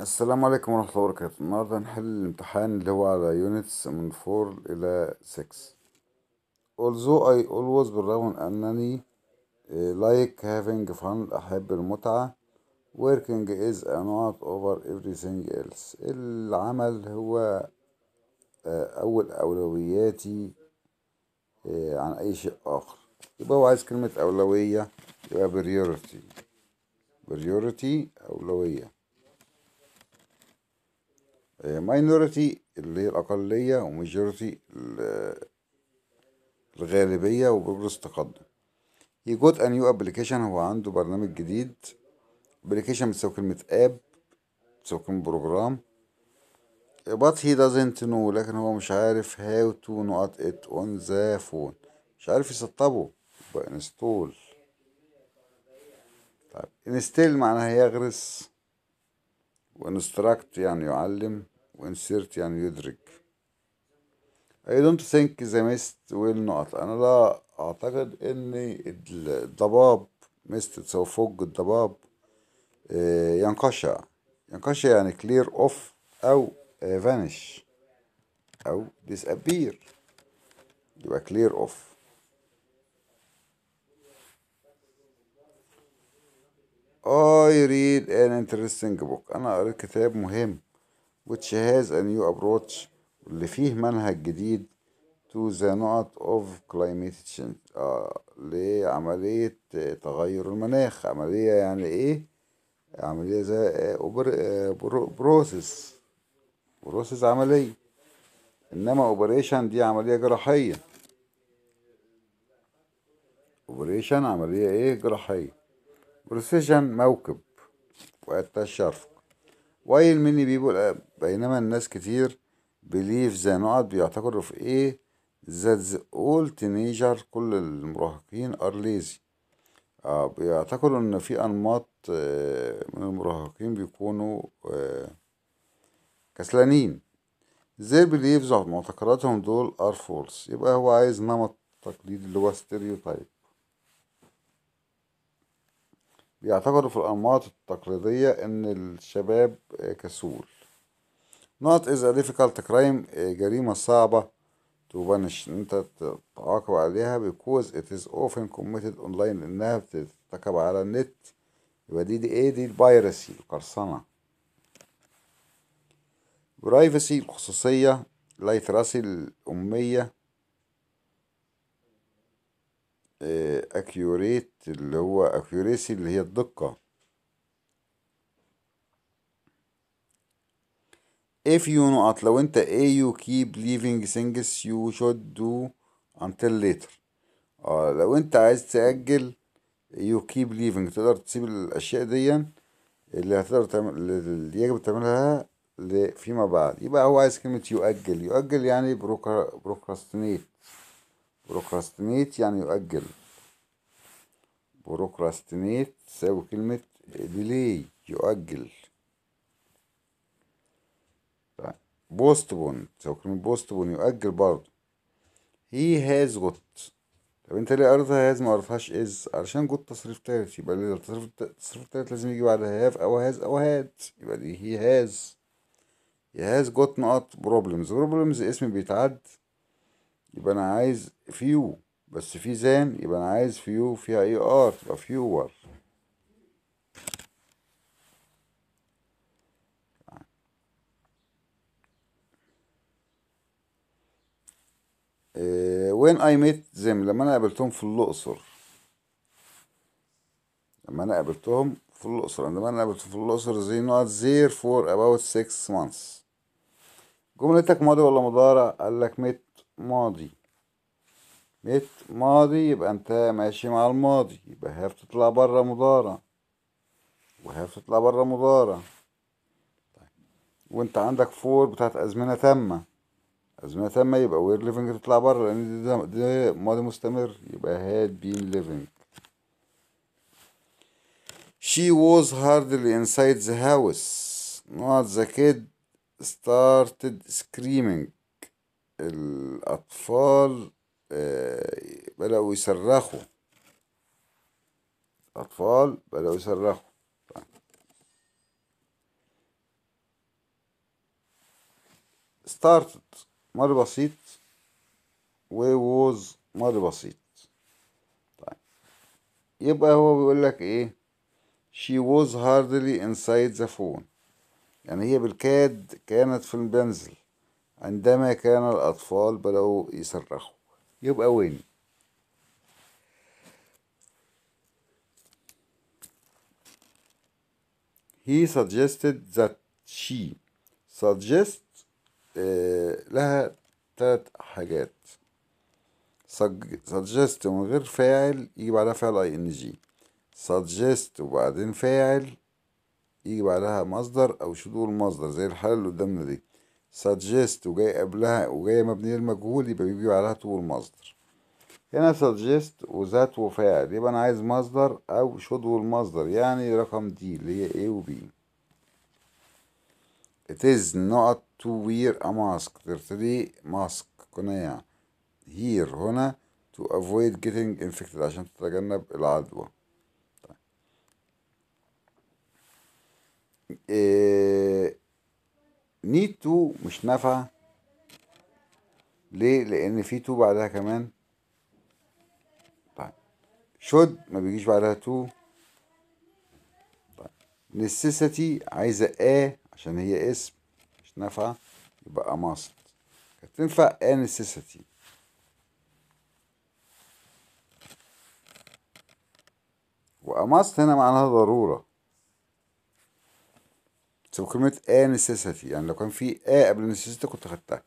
السلام عليكم ورحمة الله وبركاته النهاردة هنحل الامتحان اللي هو على units من 4 إلى 6 although I always بالرغم من أنني eh, like having fun أحب المتعة working is a not over everything else العمل هو eh, أول أولوياتي eh، عن أي شيء آخر يبقى هو عايز كلمة أولوية يبقى priority priority أولوية ماينوريتي اللي هي الأقلية وميجورتي الغالبية وبيبرز تقدم يجود أن يو أبليكيشن هو عنده برنامج جديد أبليكيشن بتساوي كلمة آب بتساوي كلمة بروجرام but he doesn't know لكن هو مش عارف how to not it on the phone مش عارف يسطبه يبقى طيب انستيل معناها يغرس وانستراكت يعني يعلم وانسيرت يعني يدرك I don't think the mist will not أنا لا أعتقد إن الضباب mist سو فوق الضباب آه، ينقشع ينقشع يعني clear off أو آه، vanish أو disappear يبقى clear off I read an interesting book أنا قريت كتاب مهم which has a new approach اللي فيه منهج جديد to the not of climate change آه لعملية تغير المناخ عملية يعني إيه عملية زي بروسيس آه، بروسيس عملية إنما اوبريشن دي عملية جراحية اوبريشن عملية إيه جراحية بروفيشن موكب والتشرف وايل مني بيبول بينما الناس كتير بليف زي نقط بيعتقدوا في ايه ذات اول تينيجر كل المراهقين ار ليزي آه بيعتقدوا ان في انماط آه، من المراهقين بيكونوا آه، كسلانين زي بليفز معتقداتهم دول ار فولس يبقى هو عايز نمط تقليدي اللي هو ستيريوتايب بيعتقدوا في الأنماط التقليدية إن الشباب كسول not is a difficult crime جريمة صعبة to punish إن أنت تعاقب عليها because it is often committed online إنها بتتكب على النت يبقى دي دي إيه دي البيرسي القرصنة برايفسي الخصوصية لايتراسي الأمية اكيوريت اللي هو اكيوريسي اللي هي الدقة if you نقط لو انت a you keep leaving things you should do until later اه لو انت عايز تأجل you keep leaving تقدر تسيب الاشياء دي اللي هتقدر تعمل اللي يجب تعملها فيما بعد يبقى هو عايز كلمة يؤجل يؤجل يعني بروكراستينيت بروكراستينيت يعني يؤجل بروكراستينيت تساوي كلمة ديلي يؤجل بوستبون تساوي كلمة بوستبون يؤجل برضو هي هاز غوت طب انت ليه قريتها هاز ما قريتهاش از علشان جوت تصريف تالت يبقى التصريف التصريف التالت لازم يجي بعدها هاف او هاز او هاد يبقى دي هي هاز هي هاز جوت نقط بروبلمز بروبلمز اسم بيتعد يبقى انا عايز فيو بس في زان يبقى انا عايز فيو فيها اي ار يبقى فيور وين اي ميت زم لما انا قابلتهم في الاقصر لما انا قابلتهم في الاقصر عندما انا قابلتهم في الاقصر زي نوت زير فور اباوت 6 مانس جملتك ماضي ولا مضارع قال لك ميت ماضي مت ماضي يبقى انت ماشي مع الماضي يبقى هاف تطلع بره مضارع وهاف تطلع بره مضارع وانت عندك فور بتاعت ازمنه تامه ازمنه تامه يبقى وير ليفنج تطلع بره لان دي, دي ماضي مستمر يبقى هاد بين ليفنج She was hardly inside the house. Not the kid started screaming. الأطفال آه، بدأوا يصرخوا الأطفال بدأوا يصرخوا started مر بسيط و was مر بسيط طيب يبقى هو بيقول لك ايه she was hardly inside the phone يعني هي بالكاد كانت في المنزل عندما كان الأطفال بدأوا يصرخوا يبقى وين he suggested that she suggest آه، لها تلات حاجات suggest من غير فاعل يجي بعدها فعل ing suggest وبعدين فاعل يجي بعدها مصدر او شذوذ المصدر زي الحالة اللي قدامنا دي suggest وجاي قبلها وجاي مبنية للمجهول يبقى بيجي عليها طول مصدر هنا suggest وذات وفاعل يبقى أنا عايز مصدر أو should والمصدر يعني رقم دي اللي هي A و B It is not to wear a mask ترتدي ماسك قناع here هنا to avoid getting infected عشان تتجنب العدوى طيب. إيه نيد تو مش نافعة ليه لان في تو بعدها كمان طيب شود ما بيجيش بعدها تو طيب نسيسيتي عايزة ا عشان هي اسم مش نافعة يبقى ماست كانت تنفع ا و وأماست هنا معناها ضرورة سو كلمة a necessity يعني لو كان في a قبل necessity كنت خدتها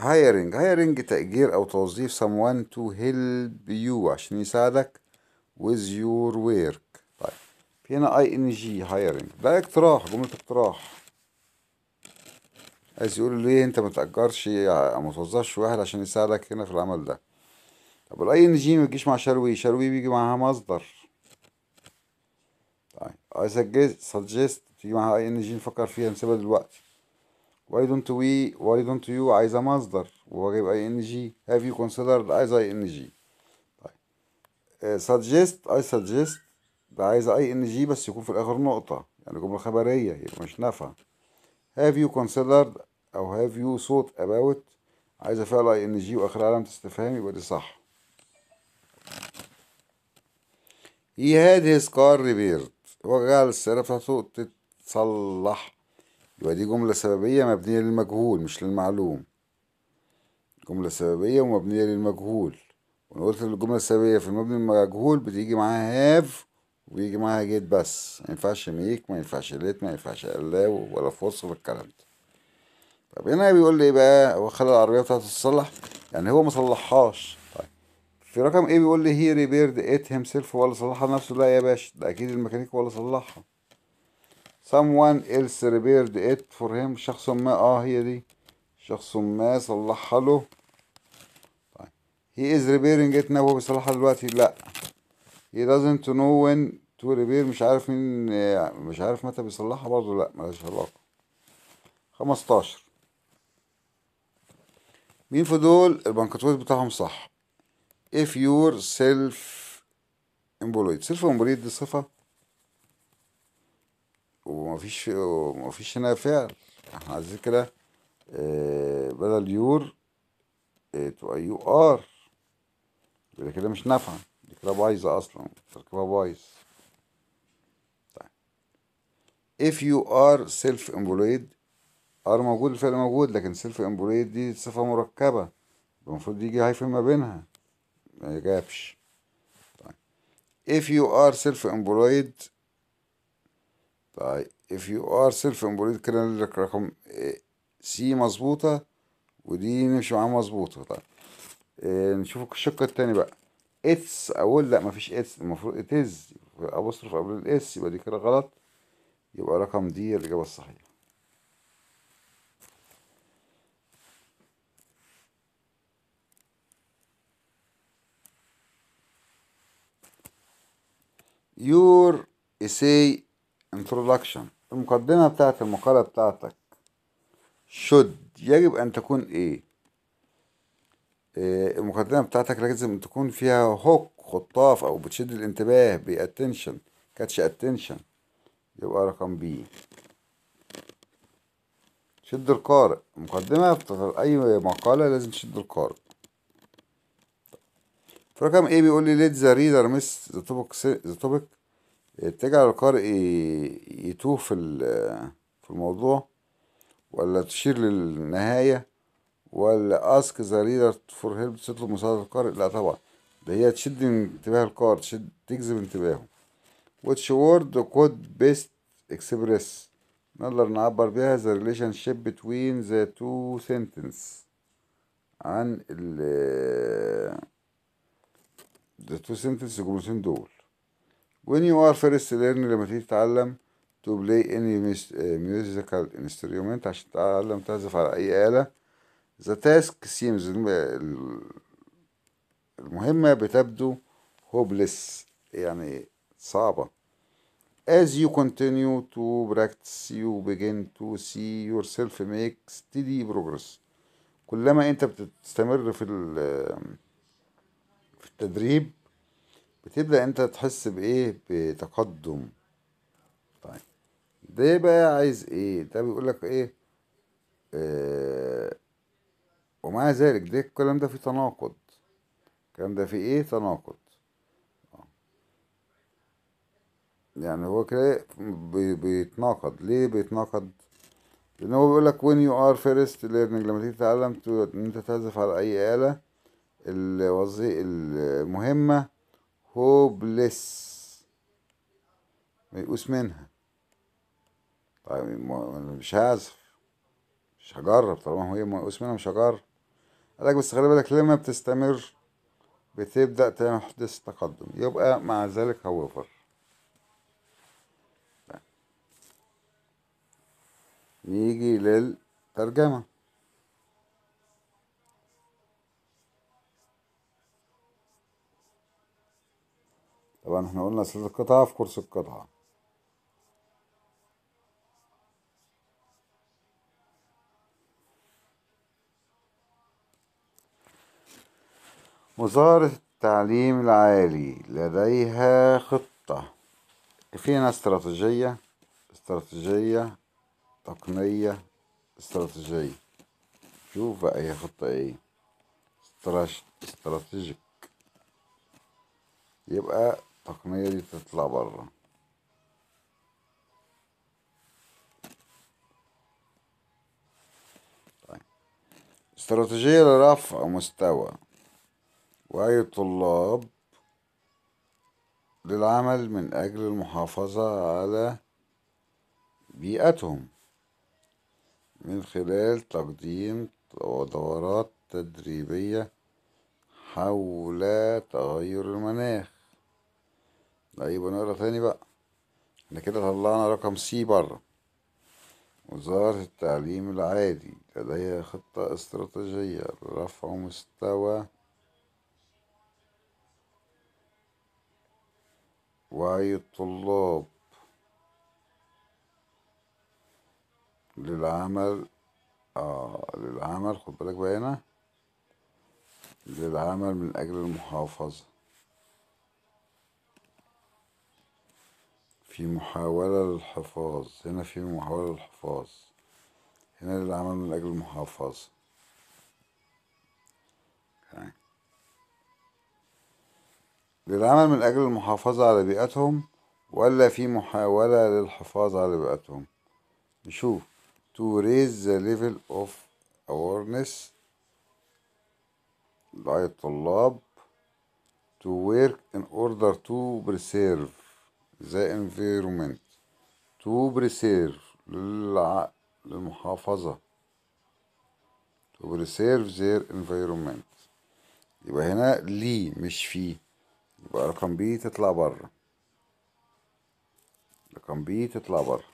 hiring hiring تأجير أو توظيف someone to help you عشان يساعدك with your work طيب في هنا ing hiring ده اقتراح جملة اقتراح عايز يقول ليه انت ما تأجرش ما توظفش واحد عشان يساعدك هنا في العمل ده طب الاي ان جي ما بيجيش مع شروي شروي بيجي معاها مصدر طيب I suggest suggest تيجي معاها اي ان جي نفكر فيها نسيبها دلوقتي why don't we why don't you عايزة مصدر وواجب اي ان جي have you considered عايزة اي ان جي suggest I suggest ده عايزة اي ان جي بس يكون في الآخر نقطة يعني جملة خبرية يبقى مش نافعة have you considered أو have you thought about عايزة فعل اي ان جي وآخر علامة استفهام يبقى دي صح He had his car repaired هو جعل السيارة بتاعته تصلح يبقى دي جملة سببية مبنية للمجهول مش للمعلوم جملة سببية ومبنية للمجهول وانا قلت الجملة السببية في المبني المجهول بتيجي معاها هاف ويجي معاها جيت بس ما ينفعش ميك ما ينفعش ليت ما ينفعش الاو ولا في الكلام ده طب هنا بيقول لي ايه بقى هو خلى العربية بتاعته تصلح يعني هو ما صلحهاش طيب في رقم ايه بيقول لي هي ريبيرد ات هيم سيلف ولا صلحها نفسه لا يا باشا ده اكيد الميكانيك ولا صلحها someone else repaired it for him شخص ما اه هي دي شخص ما صلحها له طيب. he is repairing it now هو بيصلحها دلوقتي لا he doesn't know when to repair مش عارف مين مش عارف متى بيصلحها برضه لا ملهاش علاقة خمستاشر مين في دول البنكتوت بتاعهم صح if your self employed self employed دي صفة ومفيش ومفيش هنا فعل احنا عايزين كده آه، بدل يور آه، تبقى يو ار يبقى كده مش نافعه دي كده بايظه اصلا تركيبها بايظ طيب if you are self employed ار موجود الفعل موجود لكن self employed دي صفه مركبه المفروض يجي في ما بينها ما يجابش طيب if you are self employed طيب if you are self-employed كده لك رقم سي مظبوطة ودي نمشي معاها مظبوطة طيب إيه نشوف الشق التاني بقى اتس اقول لا مفيش اتس المفروض اتز ابصرف قبل الاس يبقى دي كده غلط يبقى رقم دي الاجابة الصحيحة your essay introduction المقدمة بتاعت المقالة بتاعتك should يجب أن تكون إيه؟ إيه المقدمة بتاعتك لازم تكون فيها هوك خطاف أو بتشد الانتباه attention كاتش اتنشن يبقى رقم بي شد القارئ مقدمة أي مقالة لازم تشد القارئ في رقم ايه بيقول لي let the reader miss the topic the topic تجعل القارئ يتوه في في الموضوع ولا تشير للنهاية ولا ask the reader for help تطلب مساعدة القارئ لا طبعا ده هي تشد انتباه القارئ تشد تجذب انتباهه which word could best express نقدر نعبر بيها the relationship between the two sentences عن ال the two sentences الجملتين دول when you are first learning لما تيجي تتعلم to play any musical instrument عشان تتعلم تعزف على أي آلة the task seems المهمة بتبدو hopeless يعني صعبة as you continue to practice you begin to see yourself make steady progress كلما انت بتستمر في التدريب بتبدأ انت تحس بايه بتقدم طيب ده بقى عايز ايه ده بيقولك ايه آه ومع ذلك ده الكلام ده فيه تناقض الكلام ده فيه ايه تناقض آه، يعني هو كده بيتناقض ليه بيتناقض لان هو بيقول لك when you are first learning لما تيجي تتعلم ان انت تعزف على اي اله الوظيفه المهمه هوبلس ميؤوس منها طيب مش هعزف مش هجرب طالما هي ميؤوس منها مش هجرب قالك بس خلي بالك لما بتستمر بتبدأ تحدث تقدم يبقى مع ذلك هوفر طيب. نيجي للترجمة طبعا احنا قلنا سلسلة القطعة في كرسي القطعة وزارة التعليم العالي لديها خطة فينا استراتيجية استراتيجية تقنية استراتيجية شوف بقى هي خطة ايه استراتيجيك يبقى التقنية دي تطلع بره طيب. استراتيجية لرفع مستوى وعي الطلاب للعمل من أجل المحافظة على بيئتهم من خلال تقديم دورات تدريبية حول تغير المناخ ايوه طيب، نقرا تاني بقى احنا كده طلعنا رقم سي بره وزارة التعليم العادي لديها خطة استراتيجية لرفع مستوى وعي الطلاب للعمل آه للعمل خد بالك بقى هنا للعمل من أجل المحافظة في محاولة للحفاظ هنا في محاولة للحفاظ هنا للعمل من أجل المحافظة للعمل من أجل المحافظة على بيئتهم ولا في محاولة للحفاظ على بيئتهم نشوف to raise the level of awareness الطلاب to work in order to preserve the environment to preserve للعقل للمحافظة to preserve their environment يبقى هنا لي مش في يبقى رقم بي تطلع بره رقم بي تطلع بره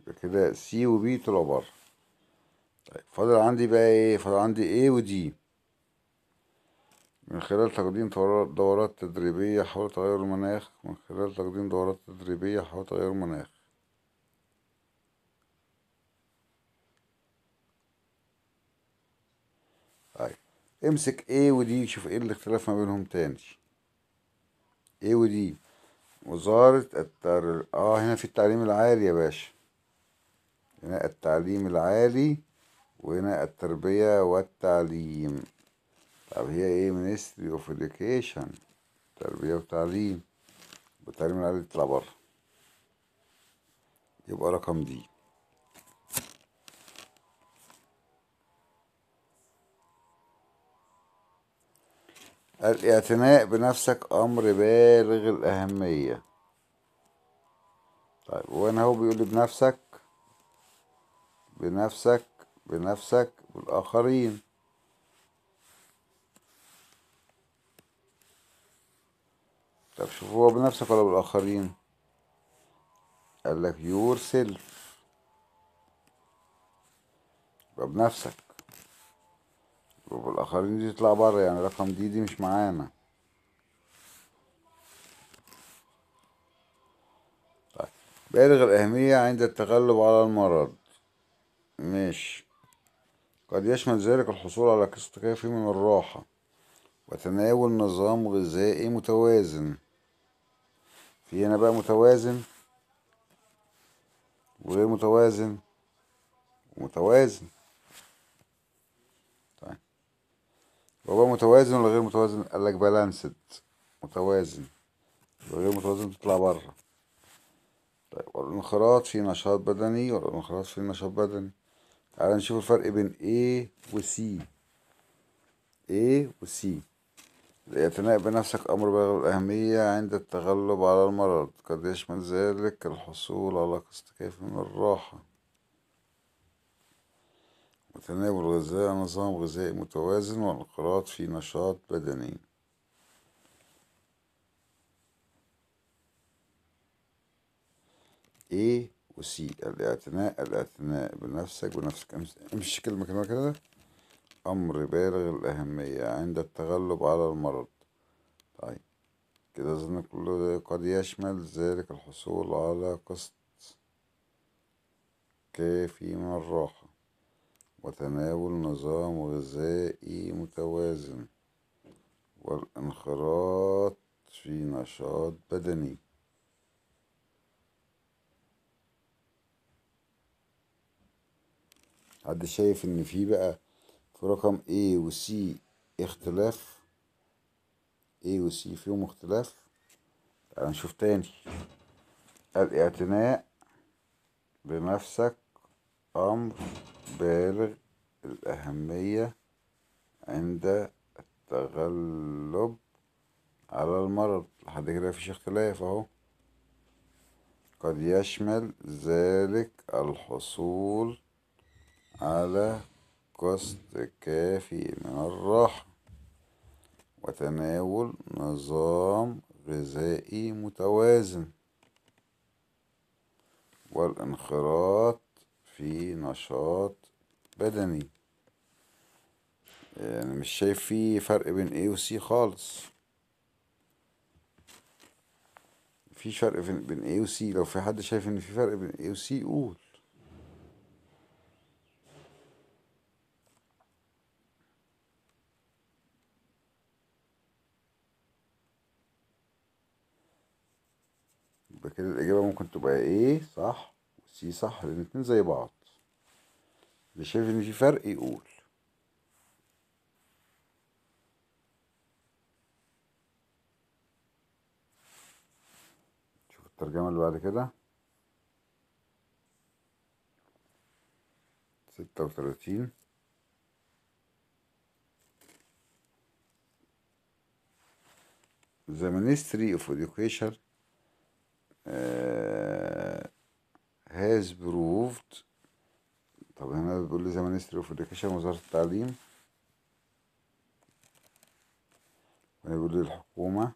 يبقى كده سي وبي طلعوا بره طيب فاضل عندي بقى ايه فاضل عندي ايه ودي من خلال تقديم دورات تدريبية حول تغير المناخ من خلال تقديم دورات تدريبية حول تغير المناخ طيب امسك A و D شوف ايه الاختلاف ما بينهم تاني A و D وزارة التر... اه هنا في التعليم العالي يا باشا هنا التعليم العالي وهنا التربية والتعليم طب هي ايه ministry of education تربية وتعليم وتعليم العالي يطلع بره يبقى رقم دي الاعتناء بنفسك امر بالغ الاهميه طيب وانا هو بيقول لي بنفسك بنفسك بنفسك بالاخرين طب شوف هو بنفسك ولا بالآخرين قال لك يور سيلف يبقى بنفسك وبالاخرين دي تطلع بره يعني رقم دي دي مش معانا طيب بالغ الأهمية عند التغلب على المرض ماشي قد يشمل ذلك الحصول على قسط كافي من الراحة وتناول نظام غذائي متوازن في هنا بقى متوازن وغير متوازن ومتوازن طيب هو متوازن ولا غير متوازن قال لك بالانسد متوازن وغير متوازن تطلع بره طيب والانخراط في نشاط بدني والانخراط في نشاط بدني تعالى نشوف الفرق بين A و C A و C الاعتناء بنفسك أمر بالغ الأهمية عند التغلب على المرض قد يشمل ذلك الحصول على قسط كافي من الراحة وتناول الغذاء نظام غذائي متوازن والانقراض في نشاط بدني و C الاعتناء الاعتناء بنفسك بنفسك امشي كلمة كلمة كده أمر بالغ الأهمية عند التغلب على المرض طيب كده أظن كل قد يشمل ذلك الحصول على قسط كافي من الراحة وتناول نظام غذائي متوازن والانخراط في نشاط بدني حد شايف ان في بقى في رقم A و C اختلاف A و C فيهم اختلاف تعال نشوف تاني الاعتناء بنفسك أمر بالغ الأهمية عند التغلب على المرض لحد كده مفيش اختلاف اهو قد يشمل ذلك الحصول على قسط كافي من الراحة وتناول نظام غذائي متوازن والانخراط في نشاط بدني يعني مش شايف في فرق بين A و C خالص في فرق بين A و C لو في حد شايف ان في فرق بين A و C قول كده الإجابة ممكن تبقى إيه صح C صح لأن الاتنين زي بعض اللي شايف إن في فرق يقول شوف الترجمة اللي بعد كده ستة وثلاثين The Ministry of Education has بروفد طب هنا بقول زي ذا اوف اديوكيشن وزارة التعليم وهنا بيقول الحكومة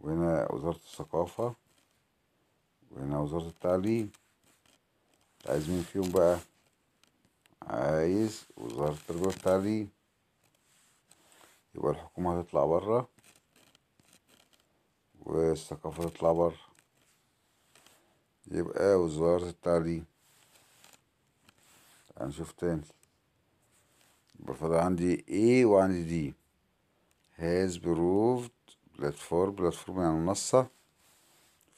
وهنا وزارة الثقافة وهنا وزارة التعليم عايز مين فيهم بقى عايز وزارة التربية والتعليم يبقى الحكومة هتطلع بره والثقافة هتطلع بره يبقى وزارة التعليم هنشوف تاني يبقى فاضل عندي A وعندي D has proved platform platform يعني منصة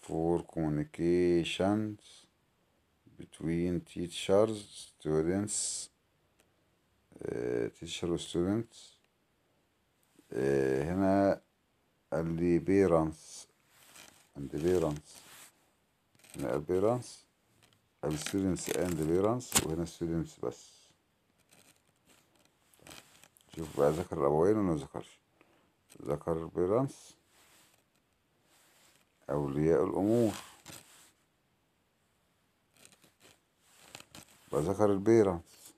for communications between teachers students uh, teacher و students uh, هنا قال لي parents and parents هنا الابيرانس الستودنتس اند بيرانس وهنا ستودنتس بس شوف بقى ذكر الابوين ولا ما ذكرش ذكر بيرانس اولياء الامور وذكر البيرانس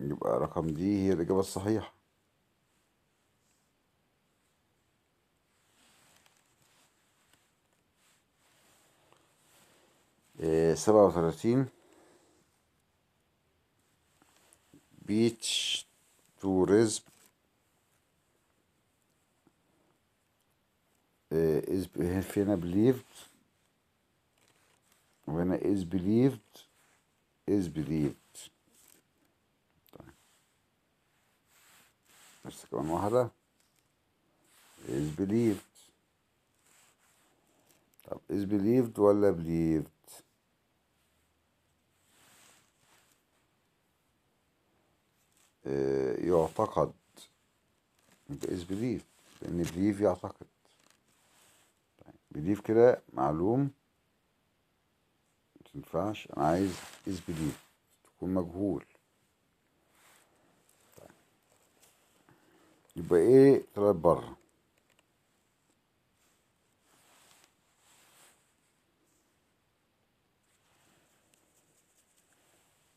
يبقى رقم دي هي الاجابه الصحيحه سبعة وثلاثين بيتش توريزم از هنا بليفد وهنا از بليفد از بليفد بس كمان واحدة از بليفد طب از بليفد ولا بليفد آه، يعتقد is belief لأن belief يعتقد belief كده معلوم متنفعش أنا عايز is belief تكون مجهول يبقى ايه طلعت بره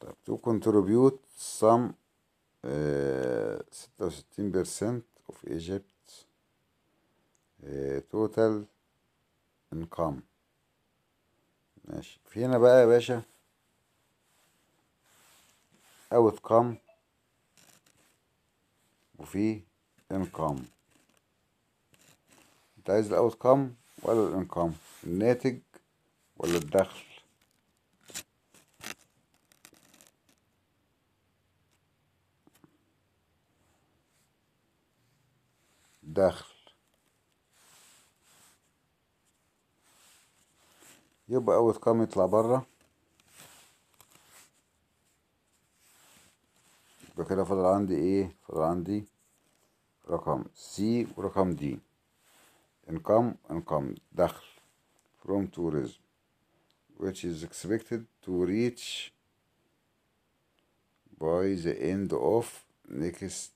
طيب to contribute some آه، ستة وستين بيرسنت اوف ايجيبت توتال انقام ماشي في هنا بقى يا باشا اوت كام وفي انقام انت عايز الاوت كام ولا الانقام الناتج ولا الدخل الداخل يبقى أول كام يطلع بره يبقى كده فاضل عندي إيه فاضل عندي رقم سي ورقم دي income income دخل from tourism which is expected to reach by the end of next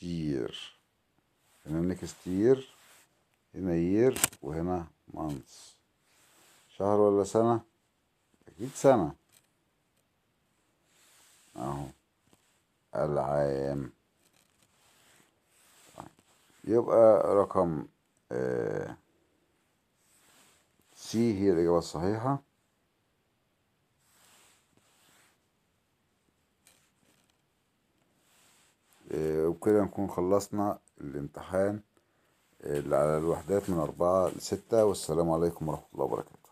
year هنا نكست يير هنا يير وهنا مانس شهر ولا سنة أكيد سنة أهو العام طيب. يبقى رقم آه سي هي الإجابة الصحيحة آه، وبكده نكون خلصنا الامتحان اللي آه، على الوحدات من أربعة لستة والسلام عليكم ورحمة الله وبركاته